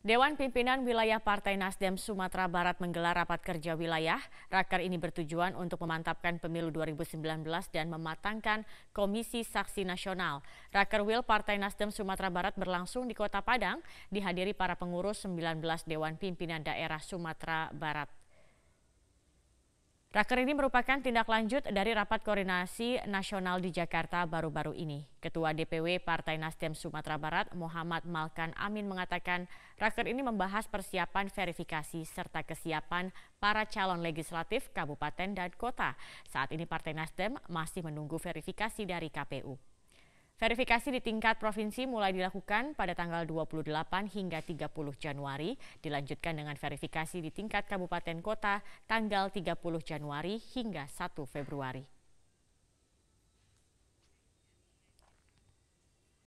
Dewan Pimpinan Wilayah Partai Nasdem Sumatera Barat menggelar rapat kerja wilayah. Raker ini bertujuan untuk memantapkan pemilu 2019 dan mematangkan Komisi Saksi Nasional. Raker Wil Partai Nasdem Sumatera Barat berlangsung di Kota Padang, dihadiri para pengurus 19 Dewan Pimpinan Daerah Sumatera Barat. Raker ini merupakan tindak lanjut dari rapat koordinasi nasional di Jakarta baru-baru ini. Ketua DPW Partai Nasdem Sumatera Barat, Muhammad Malkan Amin mengatakan, raker ini membahas persiapan verifikasi serta kesiapan para calon legislatif kabupaten dan kota. Saat ini Partai Nasdem masih menunggu verifikasi dari KPU. Verifikasi di tingkat provinsi mulai dilakukan pada tanggal 28 hingga 30 Januari, dilanjutkan dengan verifikasi di tingkat kabupaten kota tanggal 30 Januari hingga 1 Februari.